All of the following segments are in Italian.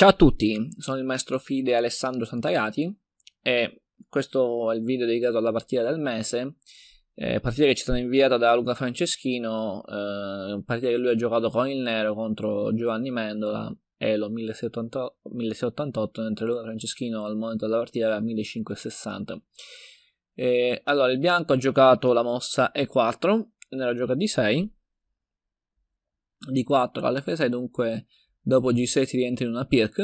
Ciao a tutti, sono il maestro Fide Alessandro Santagati e questo è il video dedicato alla partita del mese, eh, partita che ci è stata inviata da Luca Franceschino, eh, partita che lui ha giocato con il Nero contro Giovanni Mendola e lo 1688, mentre Luca Franceschino al momento della partita era 1560. Eh, allora, il bianco ha giocato la mossa E4, il nero gioca D6, D4 alle F6, dunque dopo G6 ti rientra in una Pirk,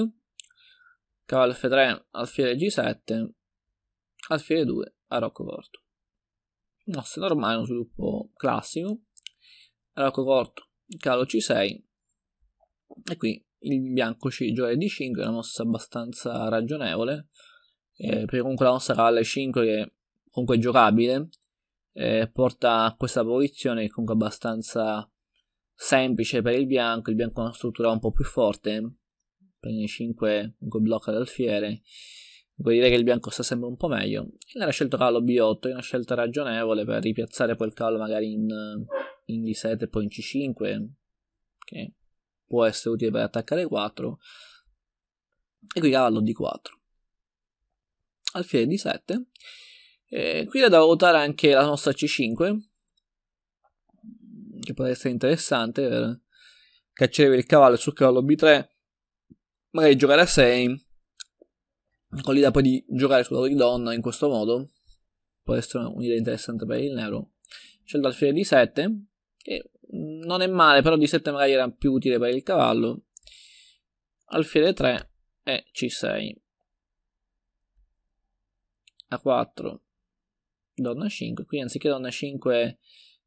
cavallo F3, alfiere G7, alfiere 2 a Rocco Corto. Mossa normale, un sviluppo classico, Rocco Corto, cavallo C6, e qui il bianco C gioca D5, è una mossa abbastanza ragionevole, eh, perché comunque la mossa cavallo 5 che comunque è giocabile, eh, porta a questa posizione che comunque è abbastanza semplice per il bianco, il bianco ha una struttura un po' più forte, prende 5 con blocco ad alfiere, vuol dire che il bianco sta sempre un po' meglio. E Lei ha scelto cavallo B8, è una scelta ragionevole per ripiazzare quel cavallo magari in, in D7 e poi in C5, che può essere utile per attaccare 4, e qui cavallo D4. Alfiere D7, e qui è da valutare anche la nostra C5, che può essere interessante per cacciare il cavallo sul cavallo B3, magari giocare a 6, con l'idea poi di giocare di donna in questo modo, può essere un'idea interessante per il nero. C'è il alfiere di 7, che non è male, però di 7 magari era più utile per il cavallo. Alfiere 3 e C6. A4, donna 5, qui anziché donna 5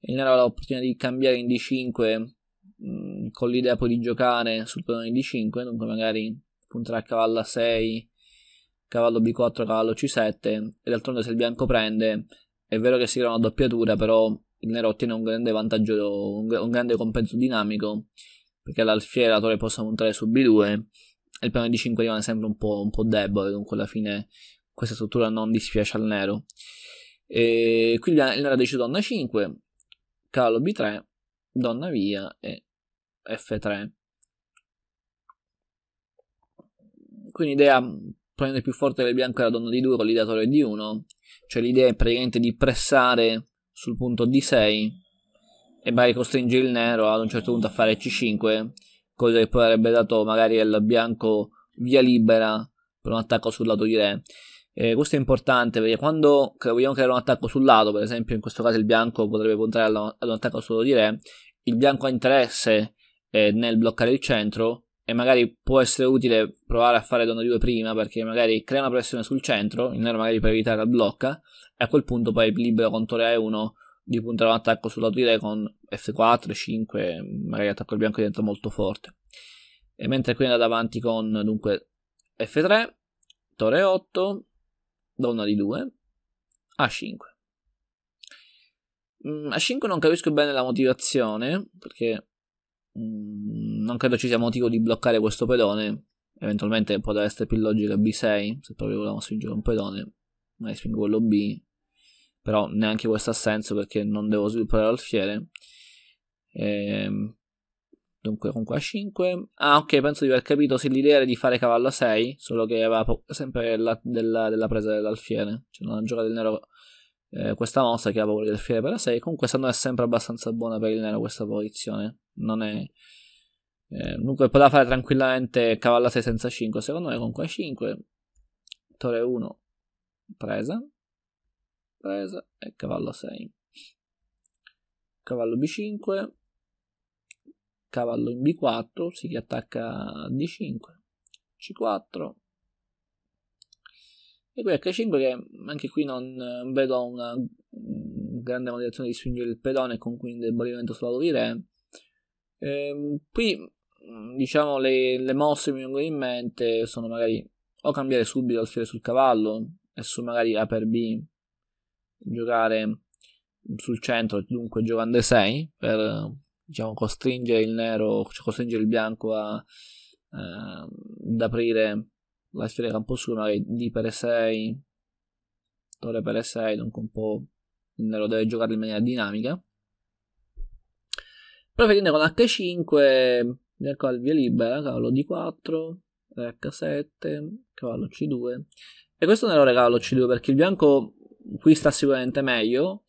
il Nero ha l'opportunità di cambiare in D5 mh, mm, con l'idea poi di giocare sul pedone D5, dunque magari punterà a cavallo A6, cavallo B4, cavallo C7 e d'altronde se il bianco prende è vero che si crea una doppiatura, però il nero ottiene un grande vantaggio, un, un grande compenso dinamico perché l'alfiere la torre possa puntare su B2 e il piano D5 rimane sempre un po', un po', debole, dunque alla fine questa struttura non dispiace al nero. E qui il nero ha deciso donna 5, calo B3, donna via e F3. Quindi l'idea mm, prende più forte del bianco era donna di 2 con l'ideatore di 1, cioè l'idea è praticamente di pressare sul punto D6 e magari costringere il nero ad un certo punto a fare C5, cosa che poi avrebbe dato magari al bianco via libera per un attacco sul lato di re. Eh, questo è importante perché quando vogliamo creare un attacco sul lato, per esempio in questo caso il bianco potrebbe puntare ad un attacco solo di re, il bianco ha interesse eh, nel bloccare il centro e magari può essere utile provare a fare donna di 2 prima perché magari crea una pressione sul centro, il nero magari per evitare la blocca e a quel punto poi libero contro re 1 di puntare un attacco sul lato di re con F4, 5, magari l'attacco al bianco diventa molto forte. E mentre qui è andato avanti con dunque F3, torre 8, da 1 di 2 a 5. Mm, a 5 non capisco bene la motivazione, perché mm, non credo ci sia motivo di bloccare questo pedone. Eventualmente potrebbe essere più logica B6, se proprio volevamo spingere un pedone, magari spingo quello B. Però neanche questo ha senso perché non devo sviluppare l'alfiere. E ehm, Dunque con qua 5. Ah, ok, penso di aver capito se l'idea era di fare cavallo a 6, solo che aveva sempre la, della, della, presa dell'alfiere. Cioè non gioca del nero eh, questa mossa che aveva paura dell'alfiere per la 6. Comunque secondo me è sempre abbastanza buona per il nero questa posizione. Non è... Eh, dunque poteva fare tranquillamente cavallo a 6 senza 5, secondo me con qua 5. Torre 1, presa, presa e cavallo a 6. Cavallo B5 cavallo in b4, si attacca a d5, c4, e qui h5 che anche qui non vedo una grande motivazione di spingere il pedone con cui indebolimento sulla rovire. Eh, qui diciamo le, le, mosse mi vengono in mente sono magari o cambiare subito alfiere sul cavallo e su magari A per B giocare sul centro dunque giocando 6 per diciamo, costringe il nero, cioè costringe il bianco a, eh, ad aprire la sfera di campo Camposu magari di per 6, torre per 6, dunque un po' il nero deve giocare in maniera dinamica. Però Proseguendo con H5, bianco al via libera, cavallo D4, H7, cavallo C2. E questo nero regalo C2 perché il bianco qui sta sicuramente meglio,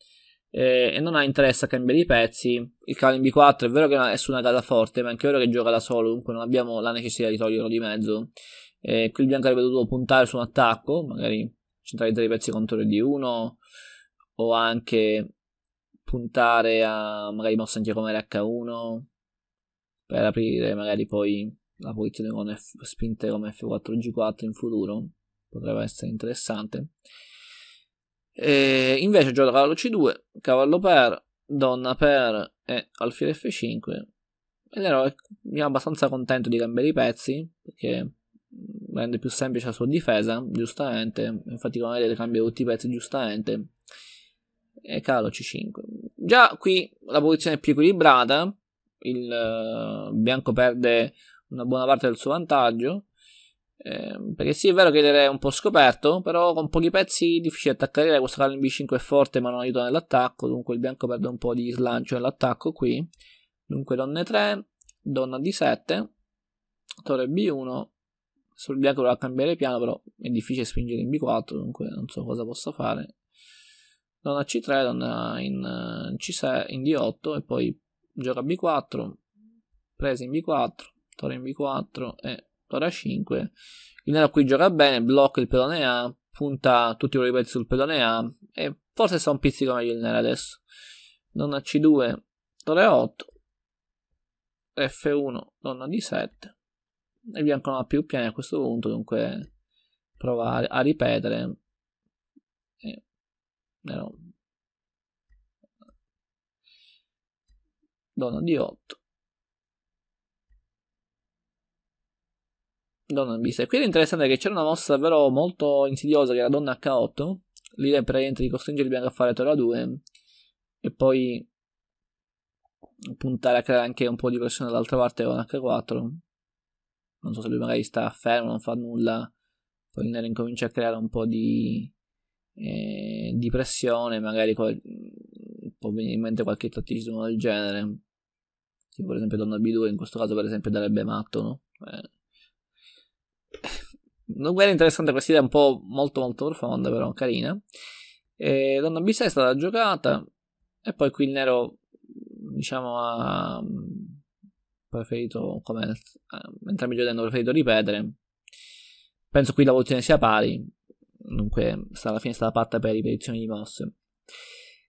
eh, e non ha interesse a cambiare i pezzi. Il Calimbi 4 è vero che è su una casa forte, ma è anche vero che gioca da solo, dunque non abbiamo la necessità di toglierlo di mezzo. Eh, qui il bianco avrebbe dovuto puntare su un attacco, magari centralizzare i pezzi contro il D1, o anche puntare a magari mossa anche come RH1 per aprire magari poi la posizione con F- spinte come F4 G4 in futuro potrebbe essere interessante e invece gioca cavallo C2, cavallo per, donna per e alfiere F5. E l'eroe è abbastanza contento di cambiare i pezzi, perché mm, rende più semplice la sua difesa, giustamente. Infatti, come vedete, cambia tutti i pezzi, giustamente. E calo C5. Già qui la posizione è più equilibrata. Il eh, bianco perde una buona parte del suo vantaggio. Eh, perché sì, è vero che l'era è un po' scoperto, però con pochi pezzi difficile attaccare. Questo cavallo in B5 è forte, ma non aiuta nell'attacco. Dunque il bianco perde un po' di slancio nell'attacco qui. Dunque donne 3, donna D7, torre B1. Sul bianco va a cambiare piano, però è difficile spingere in B4, dunque non so cosa possa fare. Donna C3, donna in, eh, C6, in D8 e poi gioca B4, presa in B4, torre in B4 e ora 5. Il nero qui gioca bene, blocca il pedone A, punta tutti i pezzi sul pedone A e forse sta un pizzico meglio il nero adesso. Donna C2, torre 8, F1, donna D7. Il bianco non ha più piani a questo punto, dunque prova a ripetere. E, nero. Donna D8 Donna Beast. E qui era interessante che c'era una mossa davvero molto insidiosa che era Donna H8. L'idea Lì praticamente di costringe il bianco a fare Tora 2 e poi puntare a creare anche un po' di pressione dall'altra parte con H4. Non so se lui magari sta fermo, non fa nulla. Poi il nero incomincia a creare un po' di, eh, di pressione, magari qual- può venire in mente qualche tatticismo del genere. Tipo per esempio donna B2, in questo caso per esempio darebbe matto, no? Eh non guerra interessante questa idea, un po' molto molto profonda, però carina. E Donna b6 è stata giocata e poi qui il nero, diciamo, ha mm, preferito, come eh, entrambi i giocatori hanno preferito ripetere. Penso qui la votazione sia pari, dunque alla fine è stata fatta per ripetizioni di mosse.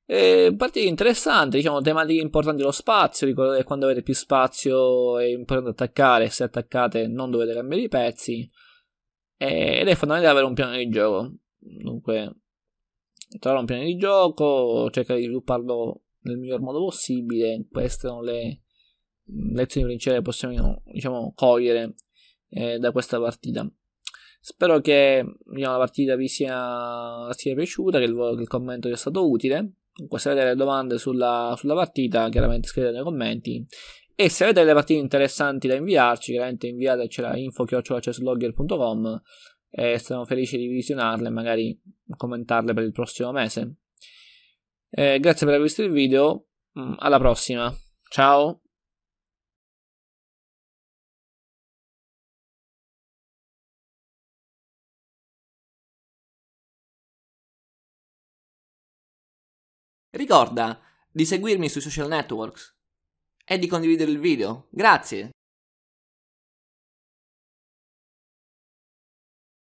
Eh, partita interessante, diciamo, tematiche importanti lo spazio, ricordate che quando avete più spazio è importante attaccare, se attaccate non dovete cambiare i pezzi ed è fondamentale avere un piano di gioco. Dunque, trovare un piano di gioco, cercare di svilupparlo nel miglior modo possibile. Queste sono le lezioni principali che possiamo diciamo, cogliere eh, da questa partita. Spero che diciamo, la partita vi sia, sia piaciuta, che il, che il, commento sia stato utile. Se avete delle domande sulla, sulla partita, chiaramente scrivete nei commenti e se avete delle partite interessanti da inviarci, chiaramente inviatecela a info.chioccioacesslogger.com e saremo felici di visionarle e magari commentarle per il prossimo mese. Eh, grazie per aver visto il video, mm, alla prossima, ciao! Ricorda di seguirmi sui social networks e di condividere il video. Grazie!